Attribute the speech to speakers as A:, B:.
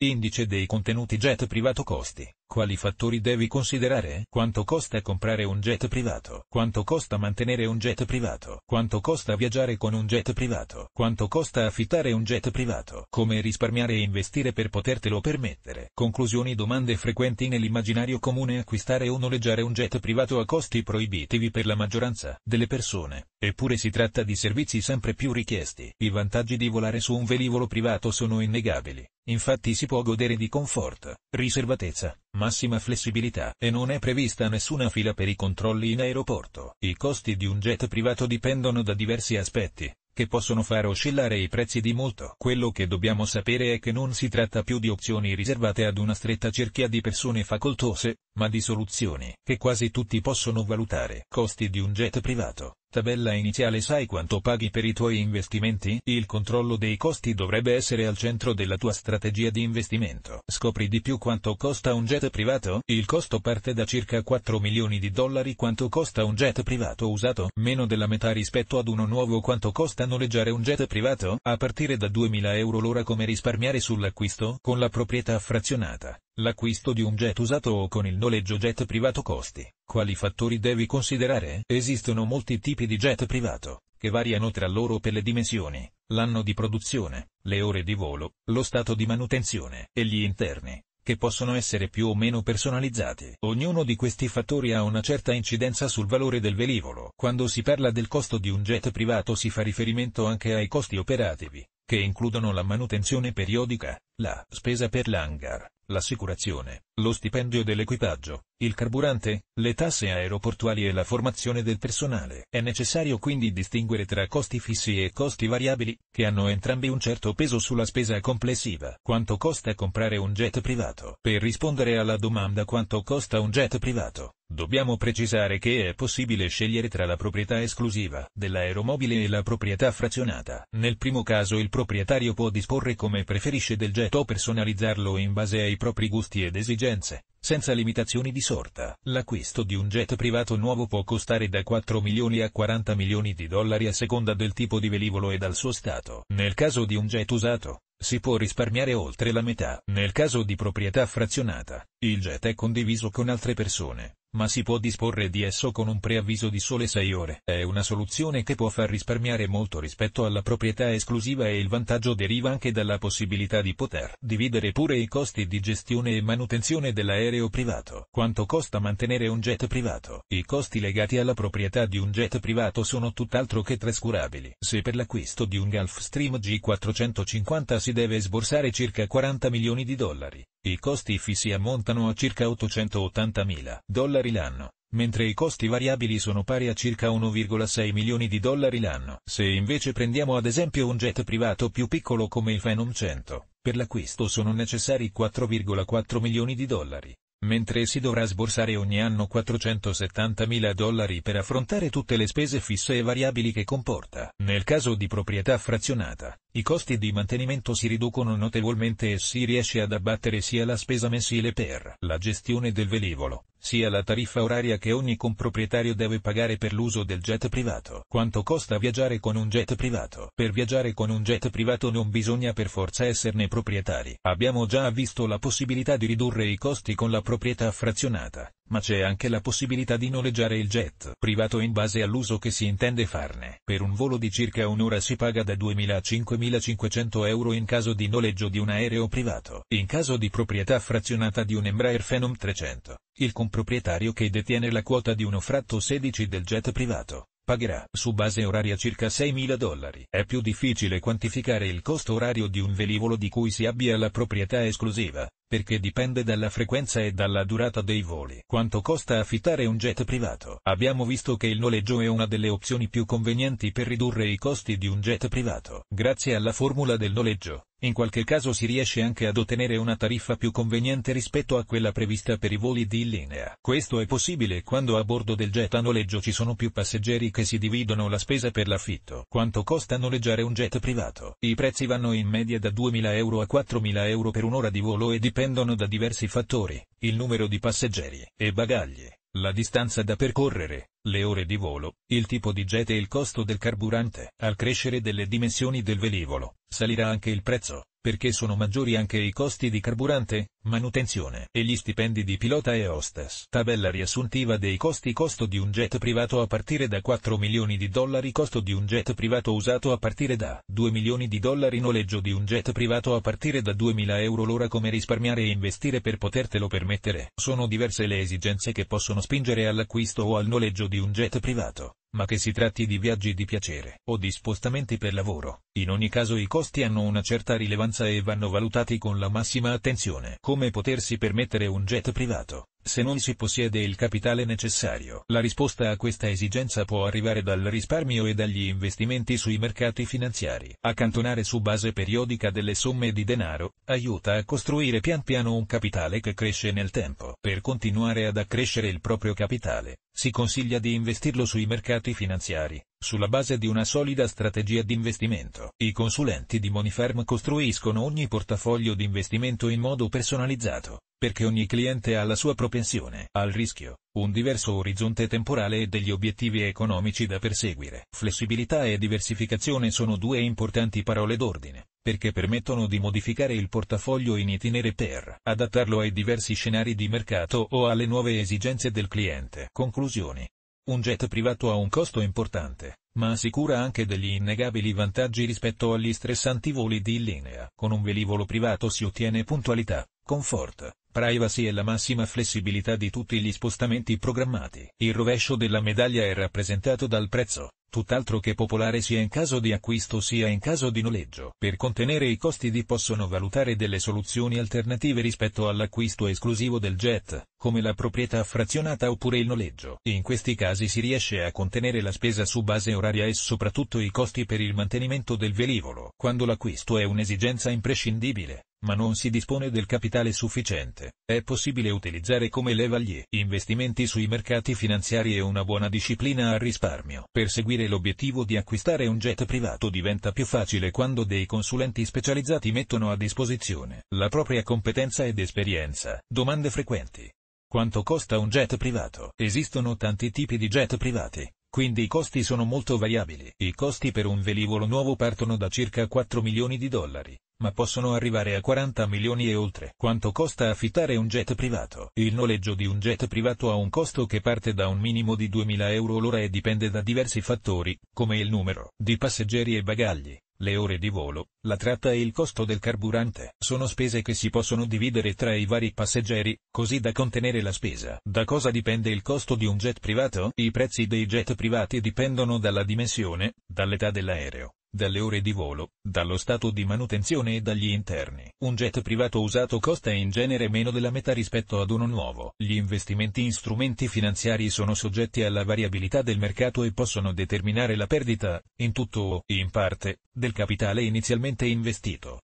A: Indice dei contenuti jet privato costi quali fattori devi considerare? Quanto costa comprare un jet privato? Quanto costa mantenere un jet privato? Quanto costa viaggiare con un jet privato? Quanto costa affittare un jet privato? Come risparmiare e investire per potertelo permettere? Conclusioni Domande frequenti nell'immaginario comune acquistare o noleggiare un jet privato a costi proibitivi per la maggioranza delle persone. Eppure si tratta di servizi sempre più richiesti. I vantaggi di volare su un velivolo privato sono innegabili. Infatti si può godere di comfort, riservatezza, massima flessibilità e non è prevista nessuna fila per i controlli in aeroporto. I costi di un jet privato dipendono da diversi aspetti, che possono far oscillare i prezzi di molto. Quello che dobbiamo sapere è che non si tratta più di opzioni riservate ad una stretta cerchia di persone facoltose, ma di soluzioni che quasi tutti possono valutare. Costi di un jet privato. Tabella iniziale Sai quanto paghi per i tuoi investimenti? Il controllo dei costi dovrebbe essere al centro della tua strategia di investimento. Scopri di più quanto costa un jet privato? Il costo parte da circa 4 milioni di dollari quanto costa un jet privato usato? Meno della metà rispetto ad uno nuovo quanto costa noleggiare un jet privato? A partire da 2000 euro l'ora come risparmiare sull'acquisto? Con la proprietà frazionata. L'acquisto di un jet usato o con il noleggio jet privato costi. Quali fattori devi considerare? Esistono molti tipi di jet privato, che variano tra loro per le dimensioni, l'anno di produzione, le ore di volo, lo stato di manutenzione e gli interni, che possono essere più o meno personalizzati. Ognuno di questi fattori ha una certa incidenza sul valore del velivolo. Quando si parla del costo di un jet privato si fa riferimento anche ai costi operativi, che includono la manutenzione periodica, la spesa per l'hangar, l'assicurazione, lo stipendio dell'equipaggio, il carburante, le tasse aeroportuali e la formazione del personale. È necessario quindi distinguere tra costi fissi e costi variabili, che hanno entrambi un certo peso sulla spesa complessiva. Quanto costa comprare un jet privato? Per rispondere alla domanda quanto costa un jet privato, Dobbiamo precisare che è possibile scegliere tra la proprietà esclusiva dell'aeromobile e la proprietà frazionata. Nel primo caso il proprietario può disporre come preferisce del jet o personalizzarlo in base ai propri gusti ed esigenze, senza limitazioni di sorta. L'acquisto di un jet privato nuovo può costare da 4 milioni a 40 milioni di dollari a seconda del tipo di velivolo e dal suo stato. Nel caso di un jet usato, si può risparmiare oltre la metà. Nel caso di proprietà frazionata, il jet è condiviso con altre persone ma si può disporre di esso con un preavviso di sole 6 ore. È una soluzione che può far risparmiare molto rispetto alla proprietà esclusiva e il vantaggio deriva anche dalla possibilità di poter dividere pure i costi di gestione e manutenzione dell'aereo privato. Quanto costa mantenere un jet privato? I costi legati alla proprietà di un jet privato sono tutt'altro che trascurabili. Se per l'acquisto di un Gulfstream G450 si deve sborsare circa 40 milioni di dollari, i costi fissi ammontano a circa 880 mila dollari dollari l'anno, mentre i costi variabili sono pari a circa 1,6 milioni di dollari l'anno. Se invece prendiamo ad esempio un jet privato più piccolo come il Phenom 100, per l'acquisto sono necessari 4,4 milioni di dollari, mentre si dovrà sborsare ogni anno 470 mila dollari per affrontare tutte le spese fisse e variabili che comporta. Nel caso di proprietà frazionata, i costi di mantenimento si riducono notevolmente e si riesce ad abbattere sia la spesa mensile per la gestione del velivolo, sia la tariffa oraria che ogni comproprietario deve pagare per l'uso del jet privato. Quanto costa viaggiare con un jet privato? Per viaggiare con un jet privato non bisogna per forza esserne proprietari. Abbiamo già visto la possibilità di ridurre i costi con la proprietà frazionata ma c'è anche la possibilità di noleggiare il jet privato in base all'uso che si intende farne. Per un volo di circa un'ora si paga da 2.000 a 5.500 euro in caso di noleggio di un aereo privato. In caso di proprietà frazionata di un Embraer Phenom 300, il comproprietario che detiene la quota di uno fratto 16 del jet privato, pagherà su base oraria circa 6.000 dollari. È più difficile quantificare il costo orario di un velivolo di cui si abbia la proprietà esclusiva, perché dipende dalla frequenza e dalla durata dei voli. Quanto costa affittare un jet privato? Abbiamo visto che il noleggio è una delle opzioni più convenienti per ridurre i costi di un jet privato. Grazie alla formula del noleggio, in qualche caso si riesce anche ad ottenere una tariffa più conveniente rispetto a quella prevista per i voli di linea. Questo è possibile quando a bordo del jet a noleggio ci sono più passeggeri che si dividono la spesa per l'affitto. Quanto costa noleggiare un jet privato? I prezzi vanno in media da 2.000 euro a 4.000 euro per un'ora di volo e dipendono da diversi fattori, il numero di passeggeri e bagagli la distanza da percorrere, le ore di volo, il tipo di jet e il costo del carburante. Al crescere delle dimensioni del velivolo, salirà anche il prezzo perché sono maggiori anche i costi di carburante, manutenzione e gli stipendi di pilota e hostess. Tabella riassuntiva dei costi Costo di un jet privato a partire da 4 milioni di dollari Costo di un jet privato usato a partire da 2 milioni di dollari Noleggio di un jet privato a partire da 2000 euro l'ora Come risparmiare e investire per potertelo permettere Sono diverse le esigenze che possono spingere all'acquisto o al noleggio di un jet privato ma che si tratti di viaggi di piacere o di spostamenti per lavoro. In ogni caso i costi hanno una certa rilevanza e vanno valutati con la massima attenzione. Come potersi permettere un jet privato, se non si possiede il capitale necessario? La risposta a questa esigenza può arrivare dal risparmio e dagli investimenti sui mercati finanziari. Accantonare su base periodica delle somme di denaro, aiuta a costruire pian piano un capitale che cresce nel tempo. Per continuare ad accrescere il proprio capitale, si consiglia di investirlo sui mercati finanziari, sulla base di una solida strategia di investimento. I consulenti di Moneyfarm costruiscono ogni portafoglio di investimento in modo personalizzato, perché ogni cliente ha la sua propensione al rischio, un diverso orizzonte temporale e degli obiettivi economici da perseguire. Flessibilità e diversificazione sono due importanti parole d'ordine perché permettono di modificare il portafoglio in itinere per adattarlo ai diversi scenari di mercato o alle nuove esigenze del cliente. Conclusioni. Un jet privato ha un costo importante, ma assicura anche degli innegabili vantaggi rispetto agli stressanti voli di linea. Con un velivolo privato si ottiene puntualità, comfort, privacy e la massima flessibilità di tutti gli spostamenti programmati. Il rovescio della medaglia è rappresentato dal prezzo tutt'altro che popolare sia in caso di acquisto sia in caso di noleggio. Per contenere i costi di possono valutare delle soluzioni alternative rispetto all'acquisto esclusivo del jet, come la proprietà frazionata oppure il noleggio. In questi casi si riesce a contenere la spesa su base oraria e soprattutto i costi per il mantenimento del velivolo. Quando l'acquisto è un'esigenza imprescindibile, ma non si dispone del capitale sufficiente, è possibile utilizzare come leva gli investimenti sui mercati finanziari e una buona disciplina al risparmio. Perseguire l'obiettivo di acquistare un jet privato diventa più facile quando dei consulenti specializzati mettono a disposizione la propria competenza ed esperienza. Domande frequenti. Quanto costa un jet privato? Esistono tanti tipi di jet privati, quindi i costi sono molto variabili. I costi per un velivolo nuovo partono da circa 4 milioni di dollari, ma possono arrivare a 40 milioni e oltre. Quanto costa affittare un jet privato? Il noleggio di un jet privato ha un costo che parte da un minimo di 2.000 euro l'ora e dipende da diversi fattori, come il numero di passeggeri e bagagli, le ore di volo, la tratta e il costo del carburante sono spese che si possono dividere tra i vari passeggeri, così da contenere la spesa. Da cosa dipende il costo di un jet privato? I prezzi dei jet privati dipendono dalla dimensione, dall'età dell'aereo, dalle ore di volo, dallo stato di manutenzione e dagli interni. Un jet privato usato costa in genere meno della metà rispetto ad uno nuovo. Gli investimenti in strumenti finanziari sono soggetti alla variabilità del mercato e possono determinare la perdita, in tutto o in parte, del capitale inizialmente investito.